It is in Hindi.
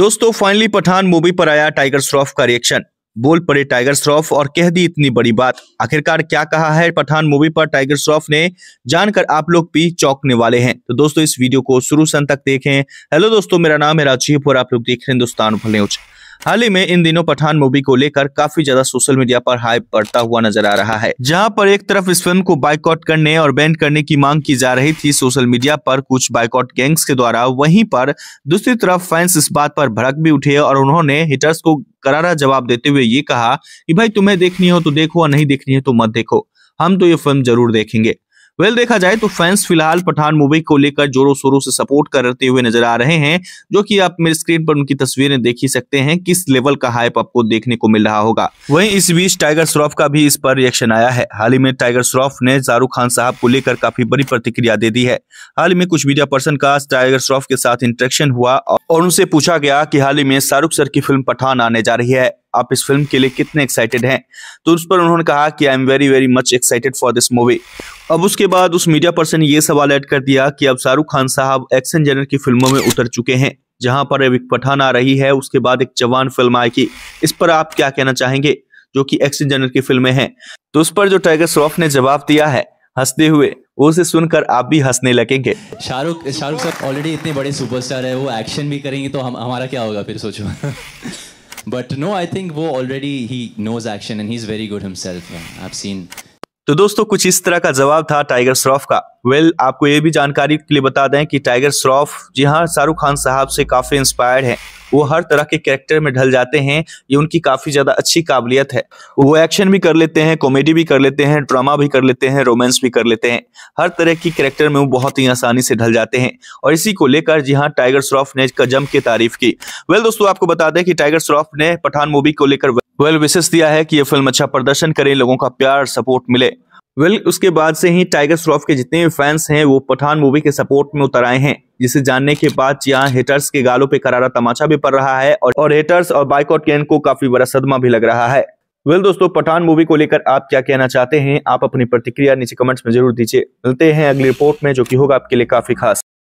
दोस्तों फाइनली पठान मूवी पर आया टाइगर श्रॉफ का रिएक्शन बोल पड़े टाइगर श्रॉफ और कह दी इतनी बड़ी बात आखिरकार क्या कहा है पठान मूवी पर टाइगर श्रॉफ ने जानकर आप लोग भी चौंकने वाले हैं तो दोस्तों इस वीडियो को शुरू से अंत तक देखें हेलो दोस्तों मेरा नाम है राजीव और आप लोग देख रहे हैं हिंदुस्तान भले हाल ही में इन दिनों पठान मूवी को लेकर काफी ज्यादा सोशल मीडिया पर हाइप बढ़ता हुआ नजर आ रहा है जहां पर एक तरफ इस फिल्म को बाइकआउट करने और बैन करने की मांग की जा रही थी सोशल मीडिया पर कुछ बाइकआउट गैंग्स के द्वारा वहीं पर दूसरी तरफ फैंस इस बात पर भड़क भी उठे और उन्होंने हिटर्स को करारा जवाब देते हुए ये कहा कि भाई तुम्हें देखनी हो तो देखो और नहीं देखनी है तो मत देखो हम तो ये फिल्म जरूर देखेंगे वेल well, देखा जाए तो फैंस फिलहाल पठान मूवी को लेकर जोरों शोरों से सपोर्ट करते हुए नजर आ रहे हैं जो कि आप मेरे स्क्रीन पर उनकी तस्वीरें देख ही सकते हैं किस लेवल का हाइप आपको देखने को मिल रहा होगा वहीं इस बीच टाइगर श्रॉफ का भी इस पर रिएक्शन आया है हाल ही में टाइगर श्रॉफ ने शाहरुख खान साहब को लेकर काफी बड़ी प्रतिक्रिया दे दी है हाल ही में कुछ मीडिया पर्सन का टाइगर श्रॉफ के साथ इंटरेक्शन हुआ और उनसे पूछा गया की हाल ही में शाहरुख सर की फिल्म पठान आने जा रही है आप इस फिल्म के लिए कितने एक्साइटेड हैं तो उस पर उन्होंने कहा कि I am very very much excited for this movie अब उसके बाद उस मीडिया पर्सन ने यह सवाल ऐड कर दिया कि अब शाहरुख खान साहब एक्शन जनर की फिल्मों में उतर चुके हैं जहां पर अब एक पठान आ रही है उसके बाद एक जवान फिल्म आएगी इस पर आप क्या कहना चाहेंगे जो कि एक्शन जनर की फिल्में हैं तो उस पर जो टाइगर श्रॉफ ने जवाब दिया है हंसते हुए उसे सुनकर आप भी हंसने लगेंगे शाहरुख शाहरुख सर ऑलरेडी इतने बड़े सुपरस्टार है वो एक्शन भी करेंगे तो हम हमारा क्या होगा फिर सोचो बट नो आई थिंक वो ऑलरेडी ही knows action and he is very good himself I have seen तो दोस्तों कुछ इस तरह का जवाब था टाइगर श्रॉफ का वेल well, आपको ये भी जानकारी के लिए बता दें कि टाइगर श्रॉफ जी हाँ शाहरुख खान साहब से काफ़ी इंस्पायर्ड हैं वो हर तरह के कैरेक्टर में ढल जाते हैं ये उनकी काफ़ी ज़्यादा अच्छी काबिलियत है वो एक्शन भी कर लेते हैं कॉमेडी भी कर लेते हैं ड्रामा भी कर लेते हैं रोमांस भी कर लेते हैं हर तरह की कैरेक्टर में वो बहुत ही आसानी से ढल जाते हैं और इसी को लेकर जी हाँ टाइगर श्रॉफ ने कजम की तारीफ की वेल well, दोस्तों आपको बता दें कि टाइगर श्रॉफ ने पठान मूवी को लेकर वेल विशेष दिया है कि ये फिल्म अच्छा प्रदर्शन करे लोगों का प्यार सपोर्ट मिले वेल उसके बाद से ही टाइगर श्रॉफ के जितने भी फैंस हैं वो पठान मूवी के सपोर्ट में उतर आए हैं जिसे जानने के बाद यहाँ हेटर्स के गालों पे करारा तमाचा भी पड़ रहा है और, और हेटर्स और बाइकआउट कैन को काफी बड़ा सदमा भी लग रहा है वेल दोस्तों पठान मूवी को लेकर आप क्या कहना चाहते हैं आप अपनी प्रतिक्रिया नीचे कमेंट्स में जरूर दीजिए मिलते हैं अगली रिपोर्ट में जो की होगा आपके लिए काफी खास